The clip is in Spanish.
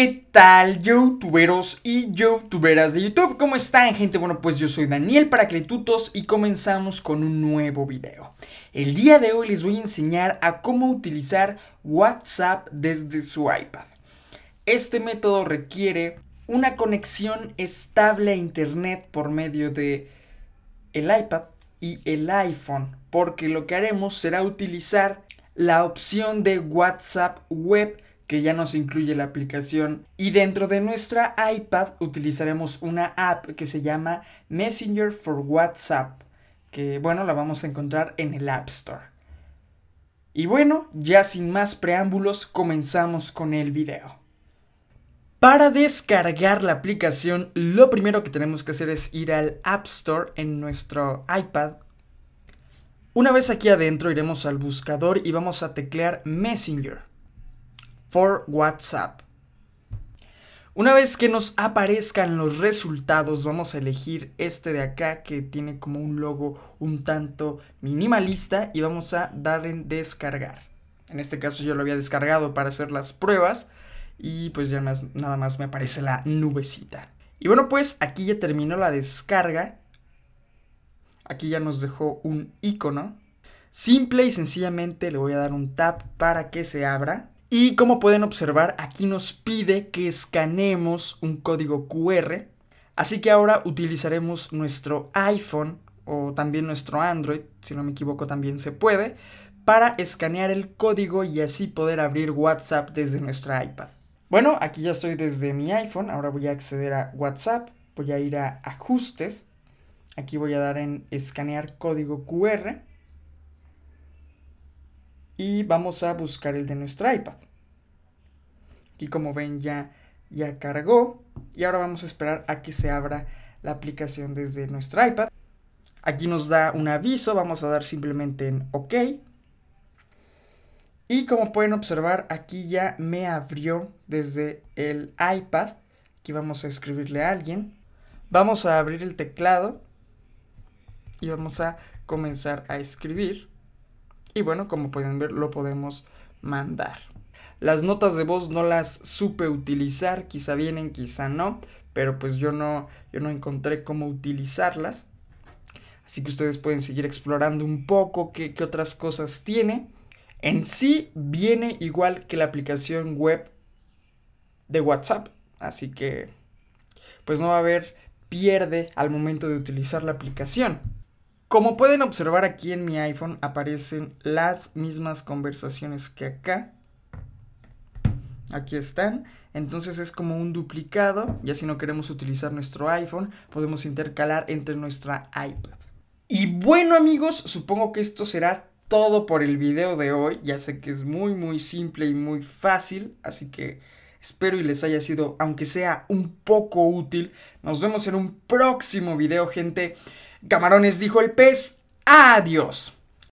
¿Qué tal, youtuberos y youtuberas de YouTube? ¿Cómo están, gente? Bueno, pues yo soy Daniel Paracletutos y comenzamos con un nuevo video. El día de hoy les voy a enseñar a cómo utilizar WhatsApp desde su iPad. Este método requiere una conexión estable a internet por medio de el iPad y el iPhone, porque lo que haremos será utilizar la opción de WhatsApp web que ya nos incluye la aplicación. Y dentro de nuestra iPad utilizaremos una app que se llama Messenger for WhatsApp, que bueno, la vamos a encontrar en el App Store. Y bueno, ya sin más preámbulos, comenzamos con el video. Para descargar la aplicación, lo primero que tenemos que hacer es ir al App Store en nuestro iPad una vez aquí adentro iremos al buscador y vamos a teclear Messenger for WhatsApp. Una vez que nos aparezcan los resultados, vamos a elegir este de acá que tiene como un logo un tanto minimalista y vamos a dar en descargar. En este caso yo lo había descargado para hacer las pruebas y pues ya nada más me aparece la nubecita. Y bueno pues aquí ya terminó la descarga. Aquí ya nos dejó un icono. Simple y sencillamente le voy a dar un tap para que se abra. Y como pueden observar, aquí nos pide que escaneemos un código QR. Así que ahora utilizaremos nuestro iPhone o también nuestro Android, si no me equivoco también se puede, para escanear el código y así poder abrir WhatsApp desde nuestra iPad. Bueno, aquí ya estoy desde mi iPhone, ahora voy a acceder a WhatsApp, voy a ir a ajustes, aquí voy a dar en escanear código QR y vamos a buscar el de nuestro iPad. Aquí como ven ya, ya cargó y ahora vamos a esperar a que se abra la aplicación desde nuestro iPad. Aquí nos da un aviso, vamos a dar simplemente en OK. Y como pueden observar, aquí ya me abrió desde el iPad. Aquí vamos a escribirle a alguien. Vamos a abrir el teclado y vamos a comenzar a escribir. Y bueno, como pueden ver, lo podemos mandar. Las notas de voz no las supe utilizar, quizá vienen, quizá no, pero pues yo no, yo no encontré cómo utilizarlas. Así que ustedes pueden seguir explorando un poco qué, qué otras cosas tiene. En sí viene igual que la aplicación web de WhatsApp, así que pues no va a haber pierde al momento de utilizar la aplicación. Como pueden observar aquí en mi iPhone aparecen las mismas conversaciones que acá. Aquí están. Entonces es como un duplicado. Ya si no queremos utilizar nuestro iPhone, podemos intercalar entre nuestra iPad. Y bueno amigos, supongo que esto será todo por el video de hoy. Ya sé que es muy muy simple y muy fácil, así que espero y les haya sido, aunque sea un poco útil. Nos vemos en un próximo video, gente. Camarones dijo el pez, adiós.